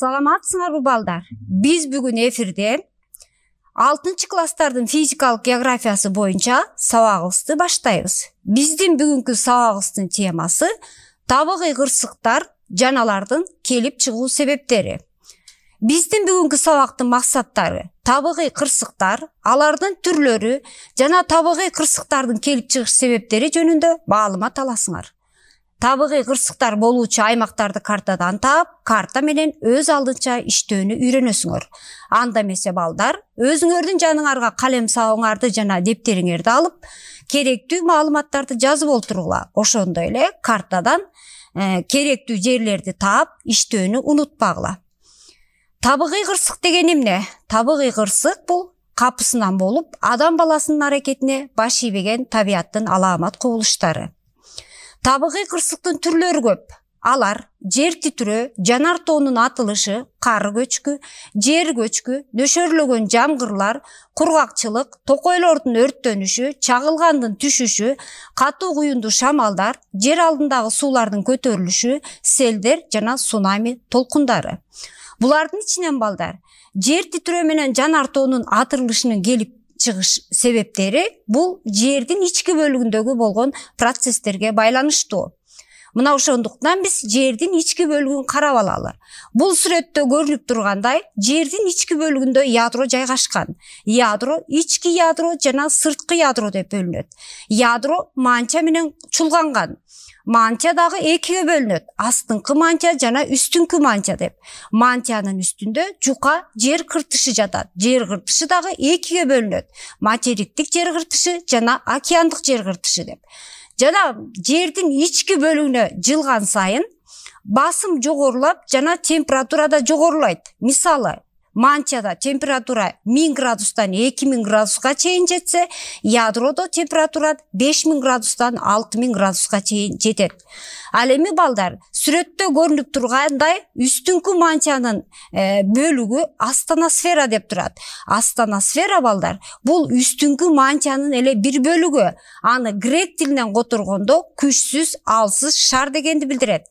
саламатсыңарбы балдар биз бүгүн эфирде алтынчы класстардын физикалык географиясы боюнча сабагыбызды баштайбыз биздин бүгүнкү сабагыбыздын темасы табигый кырсыктар жана алардын келип чыгуу себептери биздин бүгүнкү сабактын максаттары табигый кырсыктар алардын түрлөрү жана табигый кырсыктардын келип чыгыш себептери жөнүндө маалымат аласыңар табигый кырсыктар болуучу аймактарды картадан таап карта менен өз алдынча иштөөнү үйрөнөсүңөр анда эмесе балдар өзүңөрдүн жаныңарга калем сабыңарды жана дептериңерди алып керектүү маалыматтарды жазып олтургула ошондой эле картадан э, керектүү жерлерди таап иштөөнү унутпагыла табигый кырсык деген эмне табигый кырсык бул капысынан болуп адам баласынын аракетине баш ийбеген табияттын алаамат кубулуштары Табығы кырсыктын түрлөрү көп алар жер титирөө жанар тоонун атылышы кар көчкү жер көчкү нөшөрлөгөн жамгырлар кургакчылык токойлордун өрттөнүшү чагылгандын түшүшү катуу куюнду шамалдар жер алдындагы суулардын көтөрүлүшү селдер жана цунами толкундары булардын ичинен балдар жер титирөө менен жанар тоонун атырылышынын келип чыгыш себептери бул жердин ички бөлүгүндөгү болгон процесстерге байланыштуу мына ошондуктан биз жердин ички бөлүгүн карап алалы бул сүрөттө көрүнүп тургандай жердин ички бөлүгүндө ядро жайгашкан ядро ички ядро жана сырткы ядро деп бөлүнөт ядро маанча менен чулганган мантия дагы экиге бөлүнөт астыңкы мантия жана үстүңкү мантия деп мантиянын үстүндө жука жер кыртышы жатат жер кыртышы дагы экиге бөлүнөт материктик жер кыртышы жана океандық жер кыртышы деп жана жердин ички бөлүгүнө жылған сайын басым жогорулап жана температура да жогорулайт мисалы мантияда температура 1000 градустан 2000 градуска чейин жетсе ядродо температура 5000 градустан 6000 градуска чейин жетет ал эми балдар сүрөттө көрүнүп тургандай үстүңкү манчаның э, бөлүгү астаносфера деп турат астаносфера балдар бұл үстүңкү манчаның эле бир бөлүгү аны грек тилинен которгондо күчсүз алсыз шар дегенди билдирет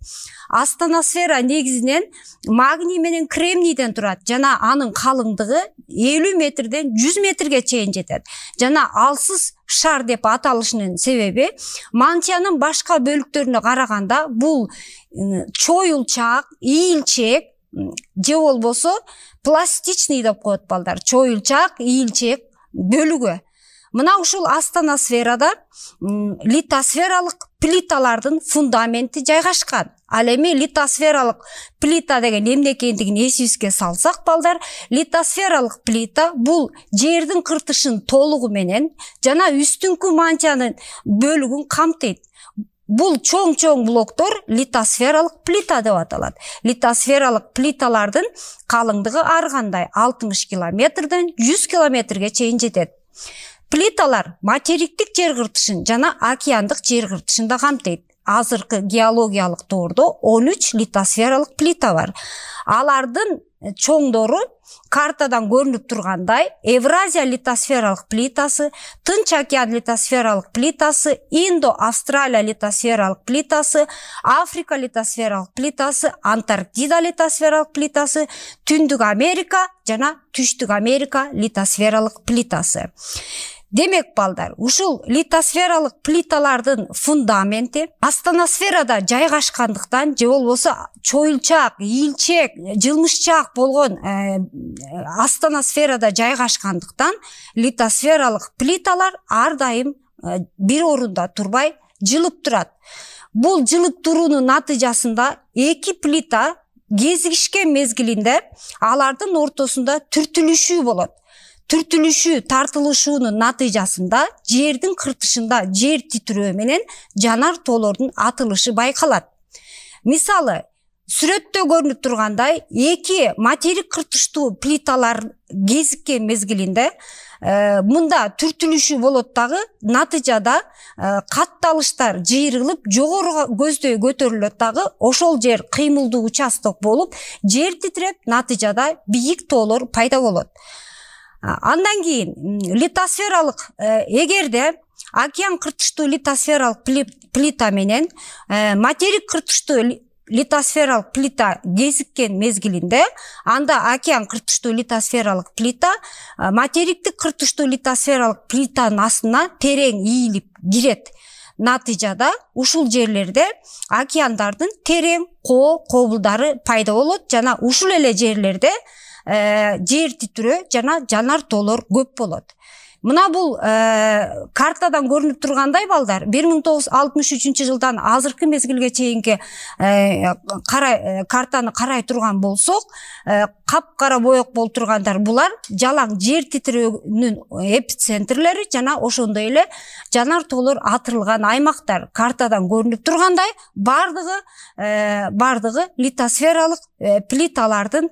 астаносфера негизинен магний менен кремнийден турат жана анын қалыңдығы элүү метрден жүз метрге чейин жетет жана алсыз шар деп аталышынын себеби мантиянын башка бөлүктөрүнө караганда бул чоюлчак ийилчек же болбосо пластичный деп коет балдар чоюлчак ийилчек бөлүгү мына ушул астаносферада литосфералык плиталардын фундаменти жайгашкан ал эми литосфералык плита деген эмне экендигин эсибизге салсак балдар Литосфералық плита бұл жердің кыртышын толугу менен жана үстүнкү мантиянын бөлүгүн камтыйт бул чоң чоң блоктор литосфералық плита деп аталат литосфералык плиталардын калыңдыгы ар кандай алтымыш километрден жүз километрге чейин жетет плиталар материктік жер кыртышын жана океандық жер кыртышын да камтыйт азыркы геологиялык доордо он үч плита бар алардын э, чоңдору картадан көрүнүп тургандай евразия литосфералық плитасы тынч океан литосфералық плитасы индо австралия литосфералық плитасы африка литосфералық плитасы антарктида литосфералық плитасы түндүк америка жана түштүк америка литосфералык плитасы демек балдар ушул литосфералык плиталардын фундаменти астаносферада жайгашкандыктан же болбосо чоюлчак ийилчек жылмышчак болгон э, астаносферада жайгашкандыктан литосфералык плиталар ар дайым э, бир орунда турбай жылып турат бул жылып туруунун натыйжасында эки плита кезигишкен мезгилинде алардын ортосунда түртүлүшүү болот түртүлүшүү тартылышуунун натыйжасында жердин кыртышында жер титирөө менен жанар тоолордун атылышы байкалат мисалы сүрөттө көрүнүп тургандай эки материк кыртыштуу плиталар кезиккен мезгилинде мында түртүлүшүү болот дагы натыйжада катталыштар жыйрылып жогоруга көздөй көтөрүлөт дагы ошол жер кыймылдуу участок болуп жер титиреп натыйжада бийик тоолор пайда болот андан кейін литосфералық э, егерде океан қыртышты э, литосфералық плита менен материк қыртышты литосфералық плита кезіккен мезгілінде анда океан қыртышты литосфералық плита материктік қыртышты литосфералық плитаның астына терең иіліп кирет натыйжада ушул жерлерде океандардың терең коо қобылдары пайда болот жана ушул эле жерлерде Э, жер титирөө жана жанар тоолор көп болот мына бұл ә, картадан көрініп тұрғандай балдар 1963 жылдан азыркы мезгілге чейинки ә, э, қарай ә, картаны қарай тұрған болсақ ә, қап қара боек болып тұрғандар бұлар жалаң жер титирөөнүн эпицентрлери жана ошондой эле жанар тоолор атырылған аймактар картадан көрүнүп тургандай баардыгы бардыгы литосфералык плиталардын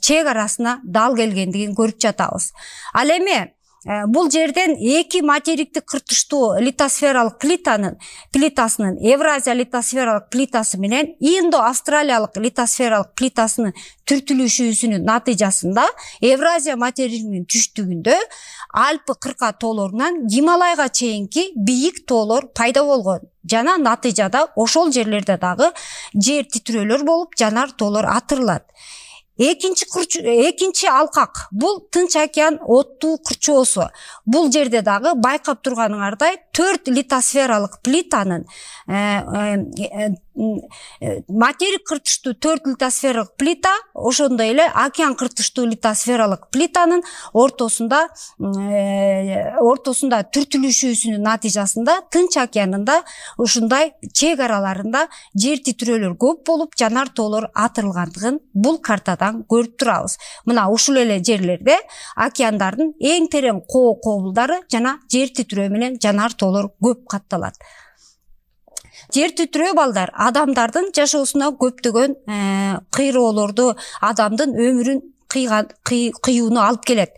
чек арасына дал келгендигин көрүп жатабыз ал эми Э, бұл жерден екі материкті қыртыштуу литосфералық плитаның плитасынын евразия литосфералық плитасы менен индо австралиялық литосфералық плитасынын түртүлүшүүсүнүн натыйжасында евразия материгинин түштүгүндө альпы кырка тоолорунан гималайга чейинки бийик тоолор пайда болгон жана натыйжада ошол жерлерде дағы жер титирөөлөр болып жанар тоолор атырылат экинчи экинчи алкак бул тынч океан оттуу курчоосу бул жерде дагы байкап турганыңардай төрт литосфералык плитанын э, э, Э, материк кыртыштуу төрт литосфералык плита ошондой эле океан кыртыштуу литосфералык плитанын ортосунда э, ортосунда түртүлүшүүсүнүн натыйжасында тынч океанында ушундай чек араларында жер титирөөлөр көп болуп жанар тоолор атырылгандыгын бул картадан көрүп турабыз мына ушул эле жерлерде океандардын эң терең коо кобулдары жана жер титирөө менен жанар тоолор көп катталат жер титирөө балдар адамдардын жашоосуна көптөгөн э, кыйроолорду адамдын өмүрүн кыйган кыюуну алып келет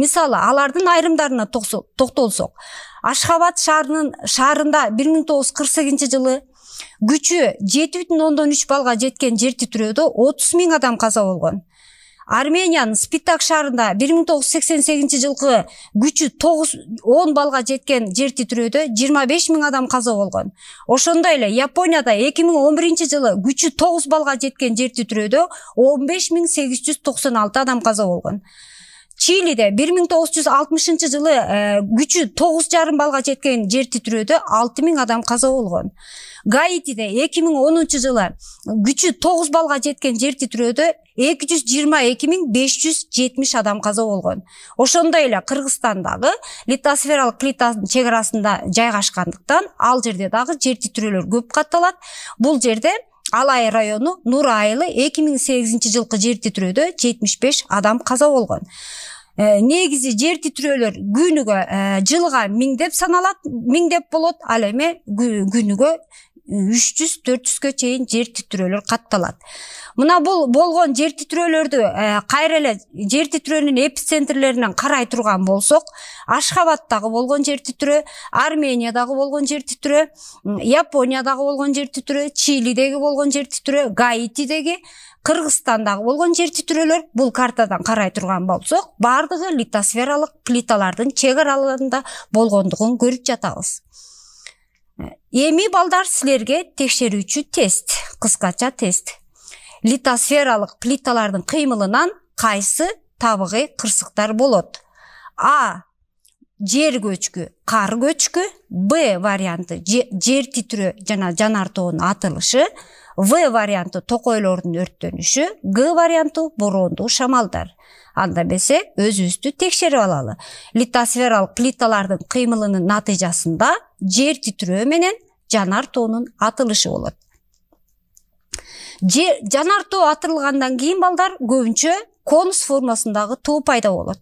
мисалы алардын айрымдарына токтолсок ашхабад шаарынын шаарында бир миң тогуз жүз кырк сегизинчи жылы күчү жети бүтүн ондон үч баллга жеткен жер титирөөдө отуз миң адам каза болгон арменияның спитак шарында 1988 жылғы 9 10 балға жеткен жер титирөөдө 25 миң адам қазы болгон Ошындайлы японияда 2011 жылы күчі 9 балға жеткен жер титирөөдө 15 мүн 896 адам қазы болгон чилиде бир миң тогуз жүз алтымышынчы жылы э, күчү тогуз жарым балға жеткен жер титирөөдө алты миң адам қаза болгон гаитиде эки миң онунчу жылы күчү тогуз балға жеткен жер титирөөдө эки жүз жыйырма адам каза болгон ошондой эле кыргызстандагы литосфералык плитанын чек арасында жайгашкандыктан ал жерде дагы жер титирөөлөр көп катталат Бұл жерде алай району нур айылы эки миң сегизинчи жылкы жер титирөөдө жетимиш адам каза болгон Э, негизи жер титирөөлөр күнүгө э, жылга миңдеп саналат миңдеп болот ал эми күнүгө үч жүз төрт жүзгө чейин жер титирөөлөр катталат мына бул болгон жер титирөөлөрдү э, кайра эле жер титирөөнүн эпицентрлеринен карай турган болсок ашхабаддагы болгон жер титирөө армениядагы болгон жер титирөө япониядагы болгон жер титирөө чилидеги болгон жер титирөө гаитидеги кыргызстандагы болгон жер титирөөлөр бул картадан карай турган болсок баардыгы литосфералык плиталардын чек араларында болгондугун көрүп жатабыз эми балдар силерге текшерүүчү тест кыскача тест литосфералык плиталардын кыймылынан кайсы табыгый кырсыктар болот а жер көчкү кар көчкү б варианты жер титирөө жана жанар тоонун атылышы в варианты токойлордун өрттөнүшү г варианты бороондуу шамалдар анда эмесе өзүбүздү текшерип алалы литосфералык плиталардын кыймылынын натыйжасында жер титирөө менен жанар тоонун атылышы болот жанар тоо атырылгандан кийин балдар көбүнчө конус формасындағы тоо пайда болот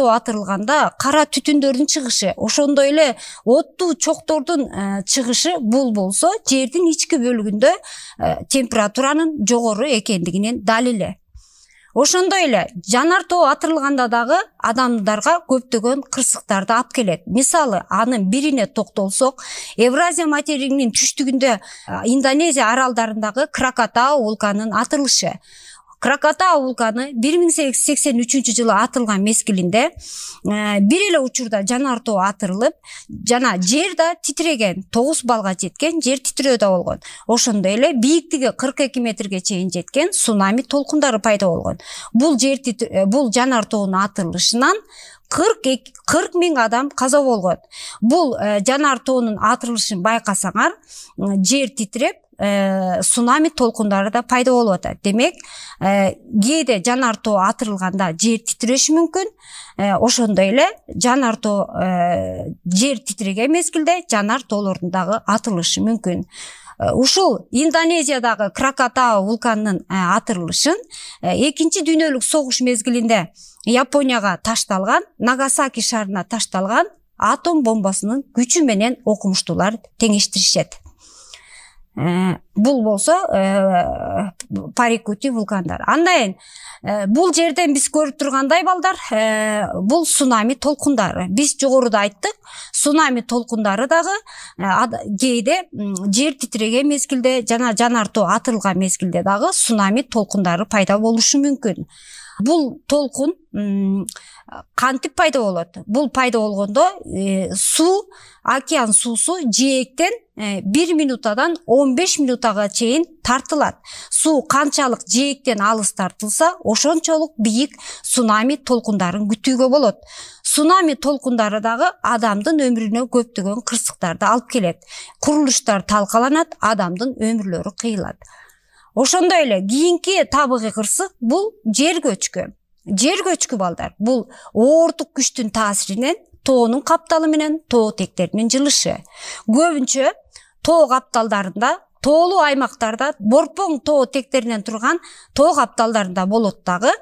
тоо атырылганда кара түтүндөрдүн чыгышы ошондой эле оттуу чоктордун э, чыгышы бул болсо жердин ички бөлүгүндө э, температуранын жогору экендигинин далили ошондой эле тоо атырылганда дагы адамдарга көптөгөн кырсыктарды алып келет мисалы анын бирине токтолсок евразия материгинин түштүгүндө э, индонезия аралдарындагы кракатау вулканынын атырылышы крокота вулканы 1883 миң сексен үчүнчү жылы атылган мезгилинде бир эле учурда жанар тоо атырылып жана жер да титиреген тогуз балга жеткен жер титирөөдө болгон ошондой эле бийиктиги кырк эки метрге чейин жеткен цунами толкундары пайда болгон бул жер бул жанар тоонун атырылышынан кырк кырк адам каза болгон Бұл жанар тоонун атырылышын байкасаңар жер титиреп цунами э, толкундары да пайда болуп атат демек э, кээде жанар тоо атырылганда жер титиреши мүмкүн э, ошондой эле жанар тоо жер титиреген мезгилде жанар тоолордун дагы атылышы мүмкүн ушул индонезиядагы кракатаа вулкандын атырылышын экинчи дүйнөлүк согуш мезгилинде японияга ташталган нагасаки шаарына ташталган атом бомбасынын күчү менен окумуштуулар теңештиришет бул болсо э, парикути вулкандар андан кийин э, бул жерден биз көрүп тургандай балдар э, бұл цунами толкундары биз жогоруда айттық, цунами толкундары дагы кээде жер титиреген мезгилде жана жанартоо атылған мезгилде дагы цунами толкундары пайда болушу мүмкін бұл толқын қантип пайда болады бұл пайда болгондо э, суу океан суусу жээктен э, бир минутадан 15 минутага чейин тартылат суу канчалык жээктен алыс тартылса ошончолук бийик цунами толкундарын күтүүгө болот цунами толкундары дагы адамдын өмүрүнө көптөгөн кырсыктарды алып келет курулуштар талкаланат адамдын өмүрлөрү кыйылат ошондой эле кийинки табыгы кырсык бул жер көчкү жер көчкү балдар бул оордук күчтүн таасиринен тоонун капталы менен тоо тектеринин жылышы көбүнчө тоо капталдарында тоолуу аймактарда борпоң тоо тектеринен турган тоо капталдарында болот дагы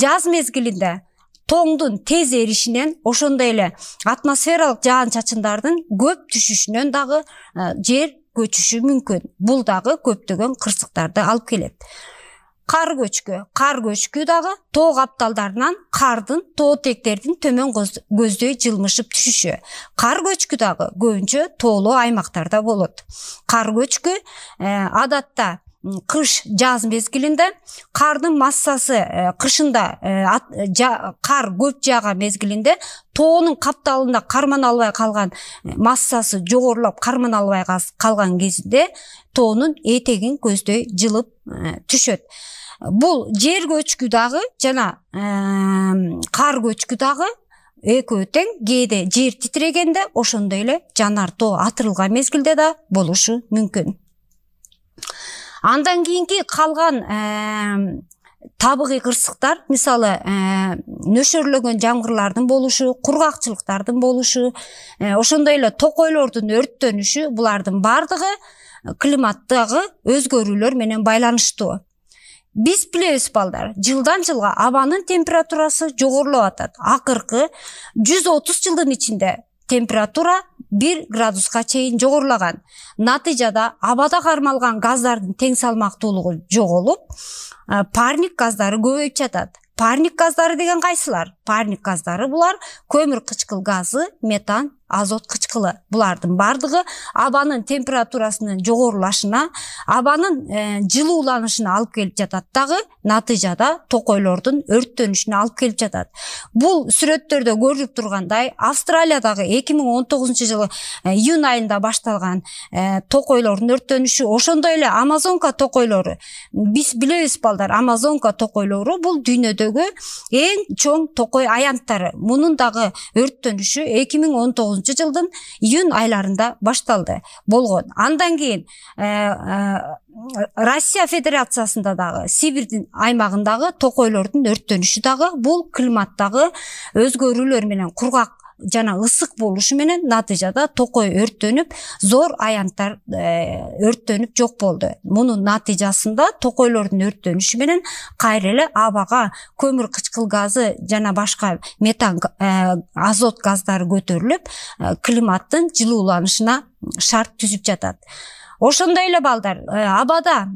жаз мезгилинде тоңдун тез эришинен ошондой эле атмосфералык жаан чачындардын көп түшүшүнөн дагы э, жер көчүшү мүмкүн бул дагы көптөгөн кырсыктарды алып келет кар көчкү кар көчкү дагы тоо капталдарынан кардын тоо тектердин төмөн көздөй жылмышып түшүшү кар көчкү дагы көбүнчө тоолуу аймактарда болот кар көчкү э, адатта кыш жаз мезгилинде кардын массасы э, кышында э, э, кар көп жааган мезгилинде тоонун капталында кармана албай калган массасы жогорулап кармана албай калган кезде тоонун этегин көздөй жылып түшөт бул жер көчкү дагы жана кар көчкү дагы экөө тең кээде жер титирегенде ошондой эле жанар тоо атырылган мезгилде да болушу мүмкүн андан кейінгі қалған ә, табиғи қырсықтар мысалы ә, жаңбырлардың болушу құрғақшылықтардың болушы ә, ошондой эле токойлордун өрттөнүшү булардын баардыгы климаттагы өзгөрүүлөр менен байланыштуу биз билебиз балдар жылдан жылға абанын температурасы жогорулап атат акыркы жүз отуз жылдын температура бир градуска чейин жогорулаган натыйжада абада кармалган газдардын тең салмактуулугу жоголуп э, парник газдары көбөйүп жатат парник газдары деген кайсылар парник газдары булар көмүр кычкыл газы метан азот кычкылы булардын баардыгы абанын температурасынын жогорулашына абанын э, жылууланышына алып келип жатат дагы натыйжада токойлордун өрттөнүшүнө алып келип жатат бул сүрөттөрдө көрүнүп тургандай австралиядагы эки миң он тогузунчу жылы э, июнь айында башталган э, токойлордун өрттөнүшү ошондой эле амазонка токойлору биз билебиз балдар амазонка токойлору бул дүйнөдөгү эң чоң токой аянттары мунун дагы өрттөнүшү эки миң он тогузунчу жылдын июнь айларында башталды болгон андан кийин э, э, россия федерациясында дағы, сибирдин аймағындағы, токойлордун өрттөнүшү дағы, бул климаттагы өзгөрүүлөр менен кургак жана ысык болушу менен натыйжада токой өрттөнүп зор аянттар э, өрттөнүп жок болду мунун натыйжасында токойлордун өрттөнүшү менен кайра эле абага көмүр кычкыл газы жана башка метан э, азот газдары көтөрүлүп э, климаттын жылууланышына шарт түзүп жатат ошондой эле балдар абада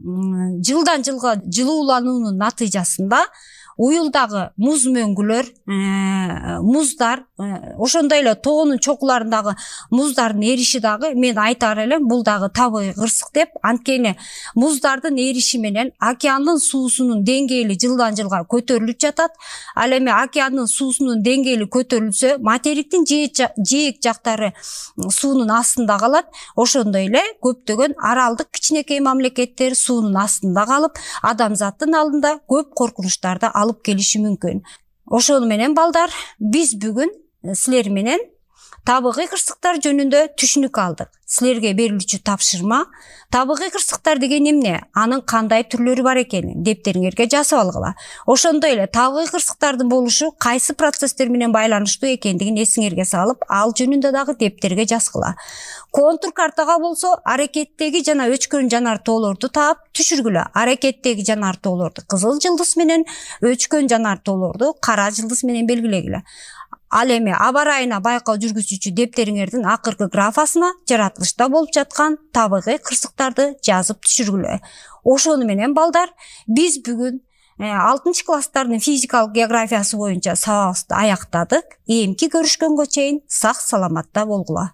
жылдан жылга жылуулануунун натыйжасында уюлдагы муз мөңгүлөр муздар ошондой эле тоонун чокуларындагы муздардын эриши дагы мен айтар элем бул дагы табигый кырсык деп анткени муздардын эриши менен океандын суусунун деңгээли жылдан жылга көтөрүлүп жатат ал эми океандын суусунун деңгээли көтөрүлсө материктин жээк жактары суунун астында калат ошондой эле көптөгөн аралдык кичинекей мамлекеттер суунун астында калып адамзаттын алдында көп коркунучтарды алып алып келиши мүмкүн ошону менен балдар биз бүгүн силер менен табигый кырсыктар жөнүндө түшүнүк алдык силерге берилүүчү тапшырма табигый кырсыктар деген эмне анын кандай түрлөрү бар экенин дептериңерге жазып алгыла ошондой эле табигый кырсыктардын болушу кайсы процесстер менен байланыштуу экендигин эсиңерге салып ал жөнүндө дагы дептерге жазгыла контур картага болсо аракеттеги жана өчкөн жанартоолорду таап түшүргүлө аракеттеги жанартоолорду кызыл жылдыз менен өчкөн жанартоолорду кара жылдыз менен белгилегиле ал эми аба ырайына байкоо жүргүзүүчү дептериңердин акыркы графасына жаратылышта болуп жаткан табигый кырсыктарды жазып түшүргүлө ошону менен балдар биз бүгүн э, алтынчы класстардын физикалык географиясы боюнча сабагыбызды аяктадык эмки көрүшкөнгө чейин сак саламатта болгула